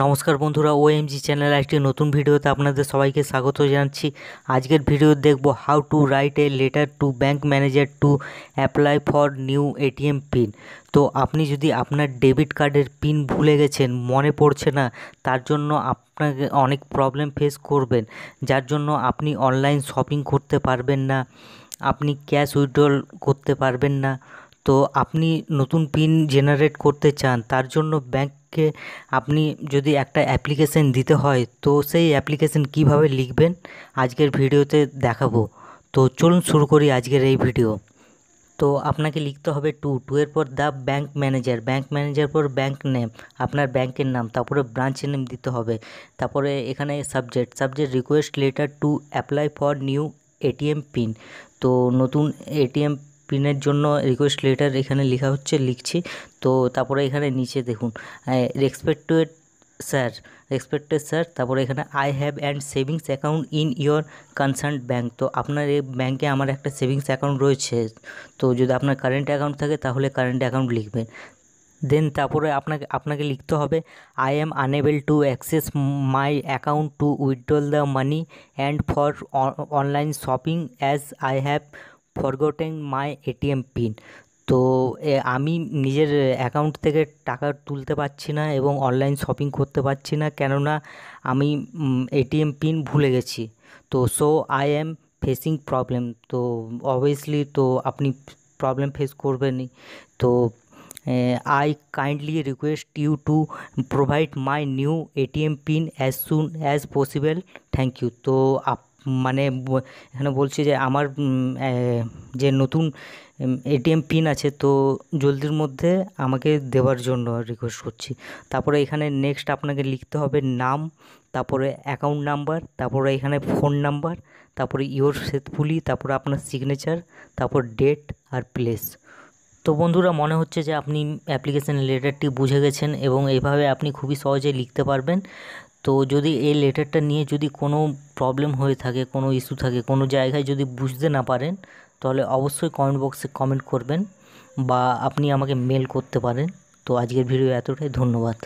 নমস্কার বন্ধুরা ও জি চ্যানেল একটি নতুন ভিডিওতে আপনাদের সবাইকে স্বাগত জানাচ্ছি আজকের ভিডিও দেখব how to write a letter to bank manager to apply for new ATM pin তো আপনি যদি আপনার ডেবিট কার্ডের পিন ভুলে গেছেন মনে পড়ছে না তার জন্য আপনাকে অনেক প্রবলেম ফেস করবেন যার জন্য আপনি অনলাইন শপিং করতে পারবেন না আপনি ক্যাশ উইথড্রল করতে পারবেন না তো আপনি নতুন পিন জেনারেট করতে চান তার জন্য ব্যাংক কে আপনি যদি একটা অ্যাপ্লিকেশান দিতে হয় তো সেই অ্যাপ্লিকেশান কিভাবে লিখবেন আজকের ভিডিওতে দেখাবো তো চলুন শুরু করি আজকের এই ভিডিও তো আপনাকে লিখতে হবে টু টু এর পর the bank manager bank manager পর ব্যাঙ্ক নেম আপনার ব্যাংকের নাম তারপরে ব্রাঞ্চ নেম দিতে হবে তারপরে এখানে subject subject request letter to apply for new ATM pin তো নতুন এটিএম পিনের জন্য রিকোয়েস্ট লেটার এখানে লেখা হচ্ছে লিখছি তো তারপরে এখানে নিচে দেখুন রেসপেক্টেড স্যার রেসপেক্টেড স্যার তারপরে এখানে I have and savings account in your concern bank তো আপনার এই ব্যাঙ্কে আমার একটা সেভিংস অ্যাকাউন্ট রয়েছে তো যদি আপনার কারেন্ট অ্যাকাউন্ট থাকে তাহলে কারেন্ট অ্যাকাউন্ট লিখবেন দেন তারপরে আপনাকে আপনাকে লিখতে হবে I am unable to access my account to withdrawal the money and for online shopping as I have forgotten my ATM pin তো আমি নিজের অ্যাকাউন্ট থেকে টাকা তুলতে পারছি না এবং অনলাইন শপিং করতে পারছি না কেননা আমি এটিএম পিন ভুলে গেছি তো so I am facing problem তো অবভিয়াসলি তো আপনি প্রবলেম ফেস করবেনই তো I kindly request you to provide my new ATM pin as soon as possible thank you তো আপ মানে এখানে বলছি যে আমার যে নতুন এটিএম পিন আছে তো জলদির মধ্যে আমাকে দেওয়ার জন্য রিকোয়েস্ট করছি তারপরে এখানে নেক্সট আপনাকে লিখতে হবে নাম তারপরে অ্যাকাউন্ট নাম্বার তারপরে এখানে ফোন নাম্বার তারপরে ইয়োর সেতফুলি তারপরে আপনার সিগনেচার তারপর ডেট আর প্লেস তো বন্ধুরা মনে হচ্ছে যে আপনি অ্যাপ্লিকেশান লেটারটি বুঝে গেছেন এবং এইভাবে আপনি খুবই সহজে লিখতে পারবেন তো যদি এই লেটারটা নিয়ে যদি কোনো প্রবলেম হয়ে থাকে কোনো ইস্যু থাকে কোনো জায়গায় যদি বুঝতে না পারেন তাহলে অবশ্যই কমেন্ট বক্সে কমেন্ট করবেন বা আপনি আমাকে মেল করতে পারেন তো আজকের ভিডিও এতটাই ধন্যবাদ